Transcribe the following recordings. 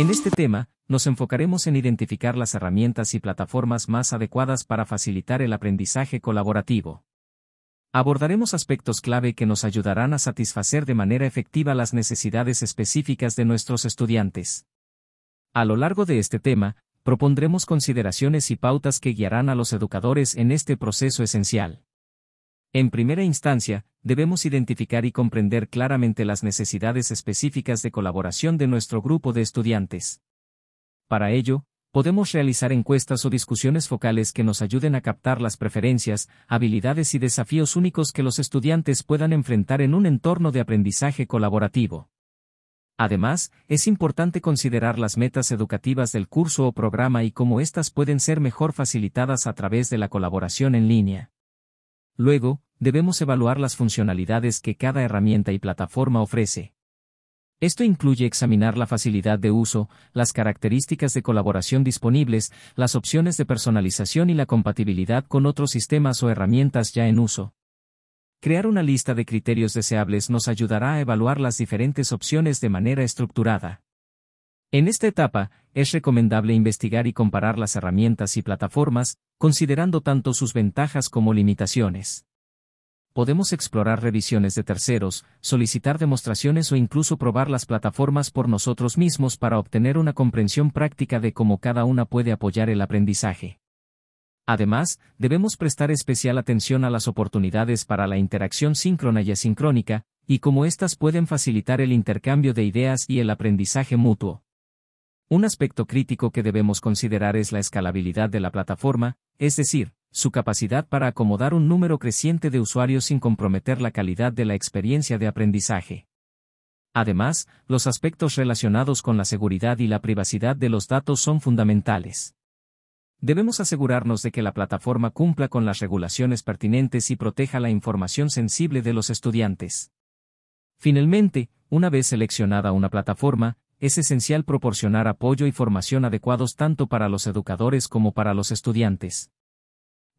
En este tema, nos enfocaremos en identificar las herramientas y plataformas más adecuadas para facilitar el aprendizaje colaborativo. Abordaremos aspectos clave que nos ayudarán a satisfacer de manera efectiva las necesidades específicas de nuestros estudiantes. A lo largo de este tema, propondremos consideraciones y pautas que guiarán a los educadores en este proceso esencial. En primera instancia, debemos identificar y comprender claramente las necesidades específicas de colaboración de nuestro grupo de estudiantes. Para ello, podemos realizar encuestas o discusiones focales que nos ayuden a captar las preferencias, habilidades y desafíos únicos que los estudiantes puedan enfrentar en un entorno de aprendizaje colaborativo. Además, es importante considerar las metas educativas del curso o programa y cómo éstas pueden ser mejor facilitadas a través de la colaboración en línea. Luego, debemos evaluar las funcionalidades que cada herramienta y plataforma ofrece. Esto incluye examinar la facilidad de uso, las características de colaboración disponibles, las opciones de personalización y la compatibilidad con otros sistemas o herramientas ya en uso. Crear una lista de criterios deseables nos ayudará a evaluar las diferentes opciones de manera estructurada. En esta etapa, es recomendable investigar y comparar las herramientas y plataformas, considerando tanto sus ventajas como limitaciones. Podemos explorar revisiones de terceros, solicitar demostraciones o incluso probar las plataformas por nosotros mismos para obtener una comprensión práctica de cómo cada una puede apoyar el aprendizaje. Además, debemos prestar especial atención a las oportunidades para la interacción síncrona y asincrónica, y cómo éstas pueden facilitar el intercambio de ideas y el aprendizaje mutuo. Un aspecto crítico que debemos considerar es la escalabilidad de la plataforma, es decir, su capacidad para acomodar un número creciente de usuarios sin comprometer la calidad de la experiencia de aprendizaje. Además, los aspectos relacionados con la seguridad y la privacidad de los datos son fundamentales. Debemos asegurarnos de que la plataforma cumpla con las regulaciones pertinentes y proteja la información sensible de los estudiantes. Finalmente, una vez seleccionada una plataforma, es esencial proporcionar apoyo y formación adecuados tanto para los educadores como para los estudiantes.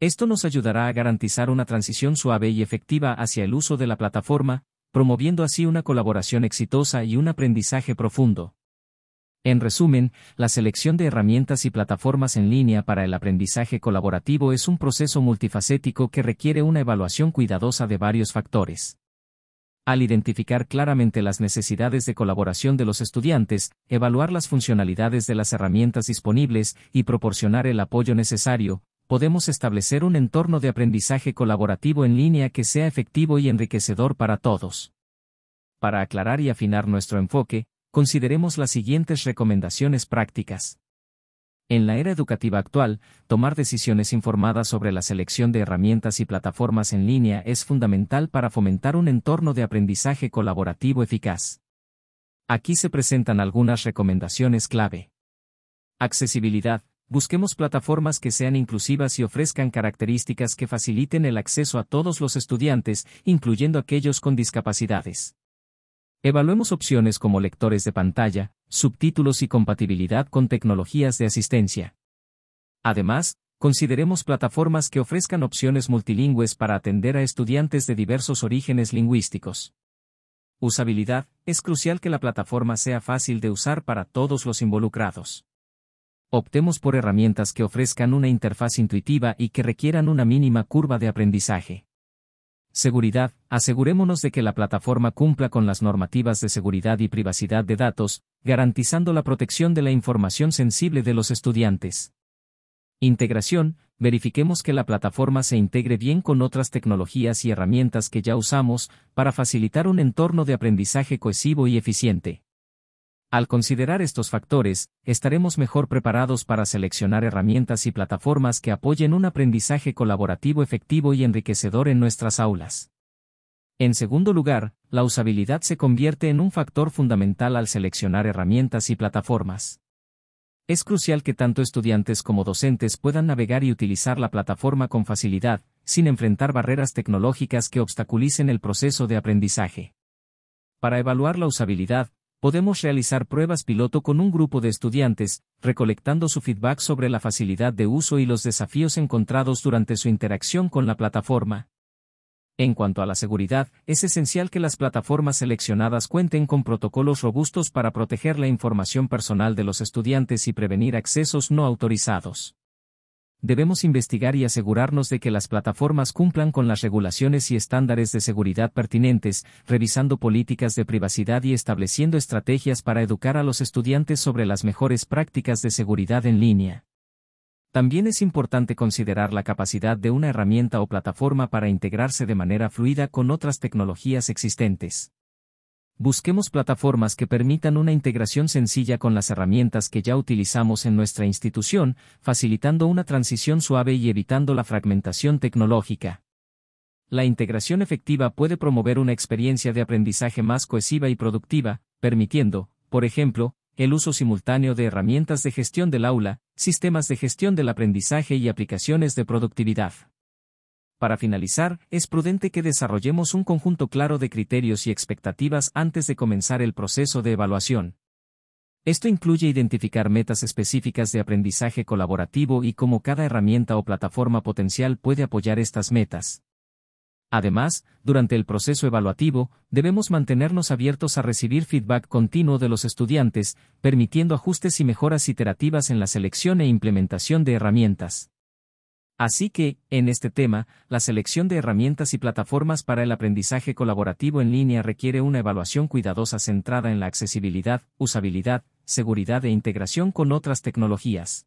Esto nos ayudará a garantizar una transición suave y efectiva hacia el uso de la plataforma, promoviendo así una colaboración exitosa y un aprendizaje profundo. En resumen, la selección de herramientas y plataformas en línea para el aprendizaje colaborativo es un proceso multifacético que requiere una evaluación cuidadosa de varios factores al identificar claramente las necesidades de colaboración de los estudiantes, evaluar las funcionalidades de las herramientas disponibles y proporcionar el apoyo necesario, podemos establecer un entorno de aprendizaje colaborativo en línea que sea efectivo y enriquecedor para todos. Para aclarar y afinar nuestro enfoque, consideremos las siguientes recomendaciones prácticas. En la era educativa actual, tomar decisiones informadas sobre la selección de herramientas y plataformas en línea es fundamental para fomentar un entorno de aprendizaje colaborativo eficaz. Aquí se presentan algunas recomendaciones clave. Accesibilidad. Busquemos plataformas que sean inclusivas y ofrezcan características que faciliten el acceso a todos los estudiantes, incluyendo aquellos con discapacidades. Evaluemos opciones como lectores de pantalla, subtítulos y compatibilidad con tecnologías de asistencia. Además, consideremos plataformas que ofrezcan opciones multilingües para atender a estudiantes de diversos orígenes lingüísticos. Usabilidad, es crucial que la plataforma sea fácil de usar para todos los involucrados. Optemos por herramientas que ofrezcan una interfaz intuitiva y que requieran una mínima curva de aprendizaje. Seguridad. Asegurémonos de que la plataforma cumpla con las normativas de seguridad y privacidad de datos, garantizando la protección de la información sensible de los estudiantes. Integración. Verifiquemos que la plataforma se integre bien con otras tecnologías y herramientas que ya usamos para facilitar un entorno de aprendizaje cohesivo y eficiente. Al considerar estos factores, estaremos mejor preparados para seleccionar herramientas y plataformas que apoyen un aprendizaje colaborativo efectivo y enriquecedor en nuestras aulas. En segundo lugar, la usabilidad se convierte en un factor fundamental al seleccionar herramientas y plataformas. Es crucial que tanto estudiantes como docentes puedan navegar y utilizar la plataforma con facilidad, sin enfrentar barreras tecnológicas que obstaculicen el proceso de aprendizaje. Para evaluar la usabilidad, podemos realizar pruebas piloto con un grupo de estudiantes, recolectando su feedback sobre la facilidad de uso y los desafíos encontrados durante su interacción con la plataforma. En cuanto a la seguridad, es esencial que las plataformas seleccionadas cuenten con protocolos robustos para proteger la información personal de los estudiantes y prevenir accesos no autorizados debemos investigar y asegurarnos de que las plataformas cumplan con las regulaciones y estándares de seguridad pertinentes, revisando políticas de privacidad y estableciendo estrategias para educar a los estudiantes sobre las mejores prácticas de seguridad en línea. También es importante considerar la capacidad de una herramienta o plataforma para integrarse de manera fluida con otras tecnologías existentes. Busquemos plataformas que permitan una integración sencilla con las herramientas que ya utilizamos en nuestra institución, facilitando una transición suave y evitando la fragmentación tecnológica. La integración efectiva puede promover una experiencia de aprendizaje más cohesiva y productiva, permitiendo, por ejemplo, el uso simultáneo de herramientas de gestión del aula, sistemas de gestión del aprendizaje y aplicaciones de productividad. Para finalizar, es prudente que desarrollemos un conjunto claro de criterios y expectativas antes de comenzar el proceso de evaluación. Esto incluye identificar metas específicas de aprendizaje colaborativo y cómo cada herramienta o plataforma potencial puede apoyar estas metas. Además, durante el proceso evaluativo, debemos mantenernos abiertos a recibir feedback continuo de los estudiantes, permitiendo ajustes y mejoras iterativas en la selección e implementación de herramientas. Así que, en este tema, la selección de herramientas y plataformas para el aprendizaje colaborativo en línea requiere una evaluación cuidadosa centrada en la accesibilidad, usabilidad, seguridad e integración con otras tecnologías.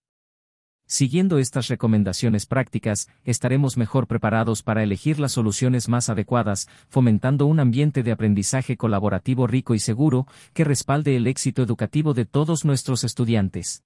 Siguiendo estas recomendaciones prácticas, estaremos mejor preparados para elegir las soluciones más adecuadas, fomentando un ambiente de aprendizaje colaborativo rico y seguro, que respalde el éxito educativo de todos nuestros estudiantes.